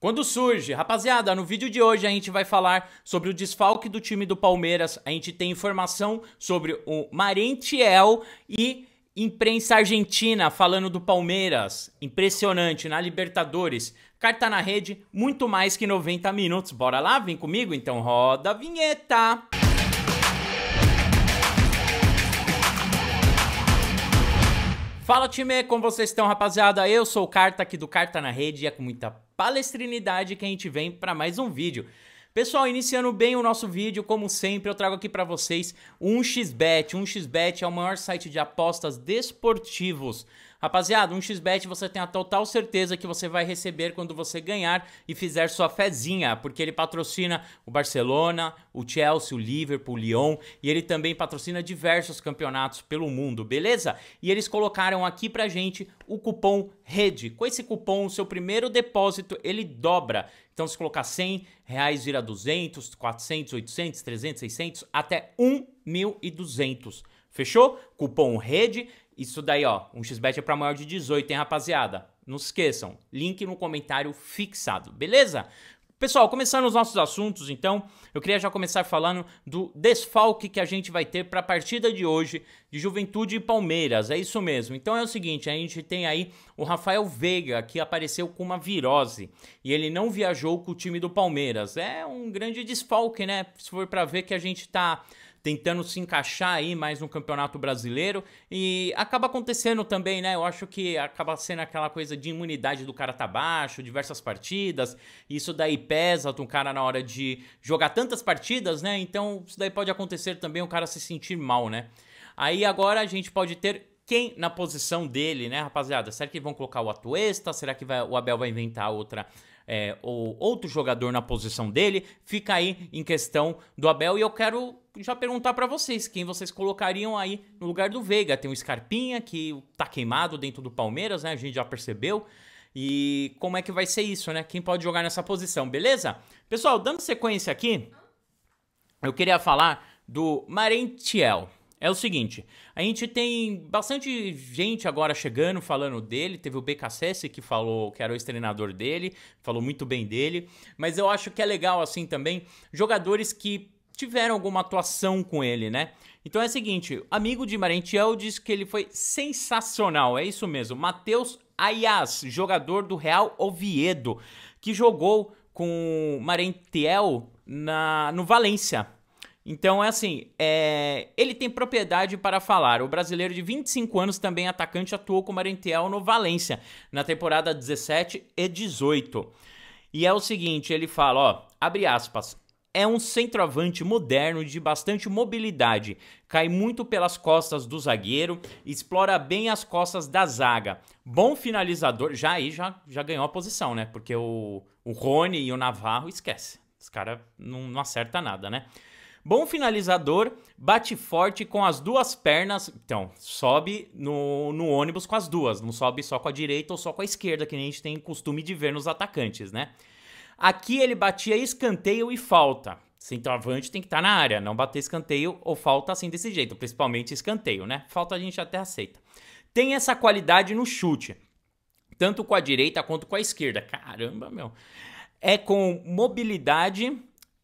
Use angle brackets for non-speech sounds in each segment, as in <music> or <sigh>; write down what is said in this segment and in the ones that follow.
Quando surge, rapaziada, no vídeo de hoje a gente vai falar sobre o desfalque do time do Palmeiras. A gente tem informação sobre o Marentiel e imprensa argentina falando do Palmeiras. Impressionante, na Libertadores. Carta na rede, muito mais que 90 minutos. Bora lá? Vem comigo? Então roda a vinheta! Fala time, como vocês estão rapaziada? Eu sou o Carta aqui do Carta na Rede e é com muita palestrinidade que a gente vem para mais um vídeo. Pessoal, iniciando bem o nosso vídeo, como sempre, eu trago aqui para vocês um xbet Um xbet é o maior site de apostas desportivos Rapaziada, um XBET você tem a total certeza que você vai receber quando você ganhar e fizer sua fezinha, porque ele patrocina o Barcelona, o Chelsea, o Liverpool, o Lyon e ele também patrocina diversos campeonatos pelo mundo, beleza? E eles colocaram aqui pra gente o cupom REDE. Com esse cupom, o seu primeiro depósito ele dobra. Então, se colocar 100 reais, vira 200, 400, 800, 300, 600, até 1 1.200. Fechou? Cupom REDE. Isso daí, ó. Um XBET é para maior de 18, hein, rapaziada? Não se esqueçam. Link no comentário fixado, beleza? Pessoal, começando os nossos assuntos, então, eu queria já começar falando do desfalque que a gente vai ter para a partida de hoje de Juventude e Palmeiras. É isso mesmo. Então é o seguinte, a gente tem aí o Rafael Veiga que apareceu com uma virose e ele não viajou com o time do Palmeiras. É um grande desfalque, né? Se for para ver que a gente tá tentando se encaixar aí mais no Campeonato Brasileiro. E acaba acontecendo também, né? Eu acho que acaba sendo aquela coisa de imunidade do cara tá baixo, diversas partidas. Isso daí pesa um cara na hora de jogar tantas partidas, né? Então isso daí pode acontecer também o cara se sentir mal, né? Aí agora a gente pode ter quem na posição dele, né, rapaziada? Será que vão colocar o Atuesta? Será que vai, o Abel vai inventar outra é, ou outro jogador na posição dele, fica aí em questão do Abel. E eu quero já perguntar para vocês quem vocês colocariam aí no lugar do Veiga. Tem o Scarpinha que tá queimado dentro do Palmeiras, né? A gente já percebeu. E como é que vai ser isso, né? Quem pode jogar nessa posição, beleza? Pessoal, dando sequência aqui, eu queria falar do Marentiel é o seguinte: a gente tem bastante gente agora chegando falando dele. Teve o BKSS que falou que era o ex-treinador dele, falou muito bem dele. Mas eu acho que é legal, assim, também, jogadores que tiveram alguma atuação com ele, né? Então é o seguinte, amigo de Marentiel diz que ele foi sensacional, é isso mesmo. Matheus Ayas, jogador do Real Oviedo, que jogou com Marentiel na, no Valência, então é assim, é... ele tem propriedade para falar. O brasileiro de 25 anos, também atacante, atuou como Arentel no Valência na temporada 17 e 18. E é o seguinte, ele fala, ó, abre aspas, é um centroavante moderno de bastante mobilidade, cai muito pelas costas do zagueiro, explora bem as costas da zaga, bom finalizador, já aí já, já ganhou a posição, né? Porque o, o Rony e o Navarro, esquece, os caras não, não acertam nada, né? Bom finalizador, bate forte com as duas pernas. Então, sobe no, no ônibus com as duas, não sobe só com a direita ou só com a esquerda, que nem a gente tem costume de ver nos atacantes, né? Aqui ele batia escanteio e falta. Centroavante tem que estar tá na área, não bater escanteio ou falta assim desse jeito, principalmente escanteio, né? Falta a gente até aceita. Tem essa qualidade no chute, tanto com a direita quanto com a esquerda. Caramba, meu. É com mobilidade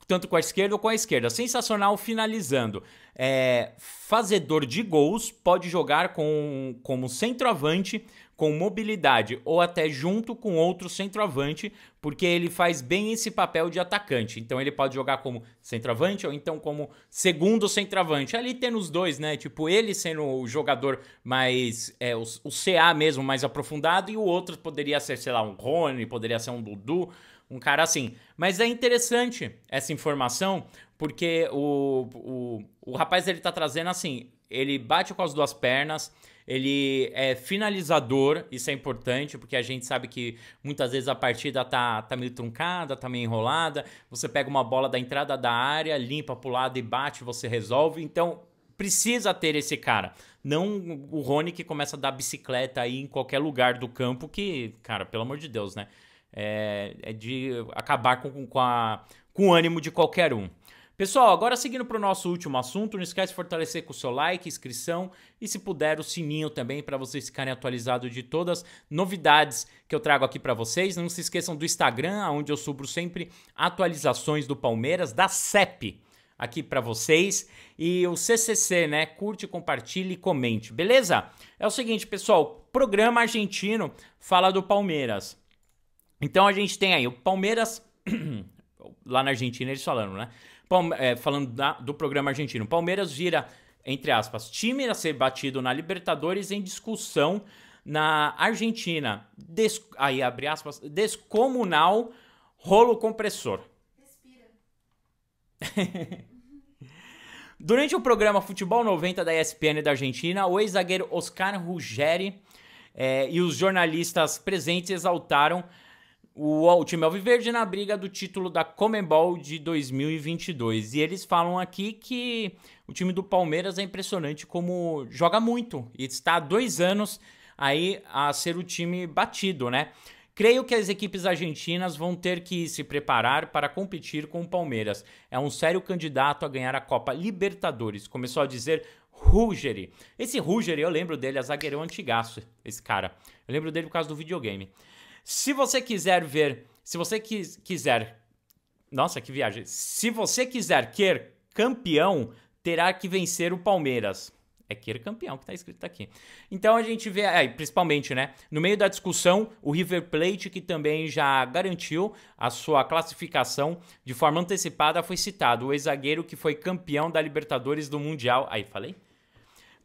tanto com a esquerda ou com a esquerda. Sensacional finalizando. É, fazedor de gols, pode jogar com, como centroavante, com mobilidade ou até junto com outro centroavante, porque ele faz bem esse papel de atacante. Então ele pode jogar como centroavante ou então como segundo centroavante. Ali tem os dois, né? Tipo, ele sendo o jogador mais. É, o, o CA mesmo mais aprofundado e o outro poderia ser, sei lá, um Rony, poderia ser um Dudu um cara assim. Mas é interessante essa informação, porque o, o, o rapaz ele tá trazendo assim: ele bate com as duas pernas, ele é finalizador, isso é importante, porque a gente sabe que muitas vezes a partida tá, tá meio truncada, tá meio enrolada. Você pega uma bola da entrada da área, limpa pro lado e bate, você resolve. Então, precisa ter esse cara. Não o Rony que começa a dar bicicleta aí em qualquer lugar do campo, que, cara, pelo amor de Deus, né? é, é de acabar com, com, a, com o ânimo de qualquer um. Pessoal, agora seguindo para o nosso último assunto, não esquece de fortalecer com o seu like, inscrição e, se puder, o sininho também para vocês ficarem atualizados de todas as novidades que eu trago aqui para vocês. Não se esqueçam do Instagram, onde eu subo sempre atualizações do Palmeiras, da CEP aqui para vocês. E o CCC, né? Curte, compartilhe e comente, beleza? É o seguinte, pessoal, programa argentino fala do Palmeiras. Então a gente tem aí o Palmeiras, <clears throat> lá na Argentina eles falando, né? Palme é, falando da, do programa argentino. Palmeiras vira, entre aspas, time a ser batido na Libertadores em discussão na Argentina. Des aí abre aspas, descomunal rolo compressor. <laughs> Durante o programa Futebol 90 da ESPN da Argentina, o ex-zagueiro Oscar Ruggeri eh, e os jornalistas presentes exaltaram o, o time Alviverde na briga do título da Comebol de 2022. E eles falam aqui que o time do Palmeiras é impressionante como joga muito e está há dois anos aí a ser o time batido, né? Creio que as equipes argentinas vão ter que se preparar para competir com o Palmeiras. É um sério candidato a ganhar a Copa Libertadores, começou a dizer Ruggeri. Esse Ruggeri, eu lembro dele, é zagueirão antigaço, esse cara. Eu lembro dele por causa do videogame. Se você quiser ver, se você quis, quiser. Nossa, que viagem. Se você quiser quer campeão, terá que vencer o Palmeiras. É querer campeão que tá escrito aqui. Então a gente vê, é, principalmente, né? No meio da discussão, o River Plate, que também já garantiu a sua classificação de forma antecipada, foi citado. O ex-zagueiro que foi campeão da Libertadores do Mundial. Aí, falei?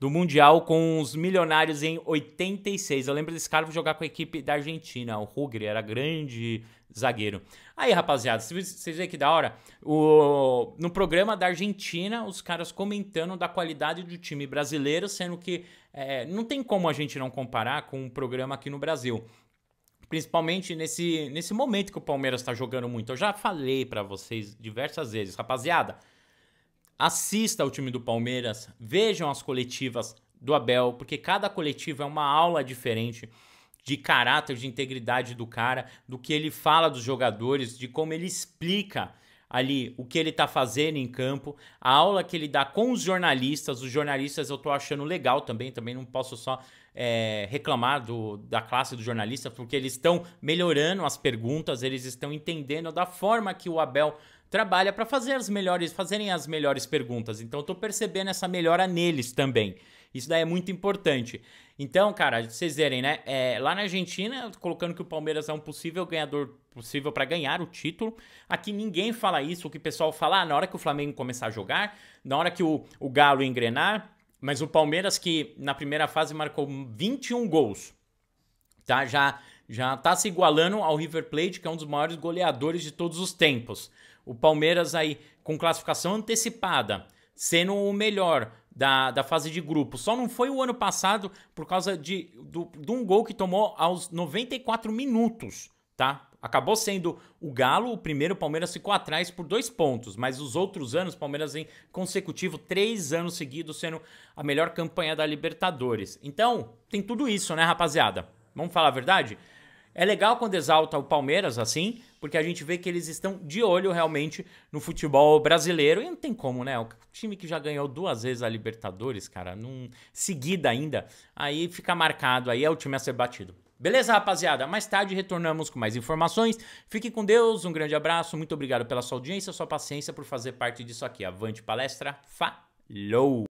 do Mundial com os milionários em 86. Eu lembro desse cara jogar com a equipe da Argentina. O Rugri era grande zagueiro. Aí, rapaziada, vocês veem que da hora? O, no programa da Argentina, os caras comentando da qualidade do time brasileiro, sendo que é, não tem como a gente não comparar com um programa aqui no Brasil principalmente nesse, nesse momento que o Palmeiras está jogando muito. Eu já falei para vocês diversas vezes, rapaziada assista ao time do Palmeiras, vejam as coletivas do Abel, porque cada coletiva é uma aula diferente de caráter, de integridade do cara, do que ele fala dos jogadores, de como ele explica ali o que ele tá fazendo em campo, a aula que ele dá com os jornalistas, os jornalistas eu tô achando legal também, também não posso só é, reclamar do, da classe do jornalista, porque eles estão melhorando as perguntas, eles estão entendendo da forma que o Abel trabalha para fazer as melhores, fazerem as melhores perguntas. Então estou percebendo essa melhora neles também. Isso daí é muito importante. Então, cara, vocês verem, né? É, lá na Argentina, colocando que o Palmeiras é um possível ganhador possível para ganhar o título. Aqui ninguém fala isso, o que o pessoal fala ah, na hora que o Flamengo começar a jogar, na hora que o, o Galo engrenar, mas o Palmeiras, que na primeira fase marcou 21 gols, tá? Já já está se igualando ao River Plate, que é um dos maiores goleadores de todos os tempos. O Palmeiras aí com classificação antecipada, sendo o melhor da, da fase de grupo. Só não foi o ano passado por causa de, do, de um gol que tomou aos 94 minutos, tá? Acabou sendo o Galo, o primeiro, o Palmeiras ficou atrás por dois pontos, mas os outros anos, o Palmeiras em consecutivo, três anos seguidos, sendo a melhor campanha da Libertadores. Então, tem tudo isso, né, rapaziada? Vamos falar a verdade? É legal quando exalta o Palmeiras assim, porque a gente vê que eles estão de olho realmente no futebol brasileiro. E não tem como, né? O time que já ganhou duas vezes a Libertadores, cara, num seguida ainda, aí fica marcado, aí é o time a ser batido. Beleza, rapaziada? Mais tarde retornamos com mais informações. Fique com Deus, um grande abraço, muito obrigado pela sua audiência, sua paciência por fazer parte disso aqui. Avante palestra, falou!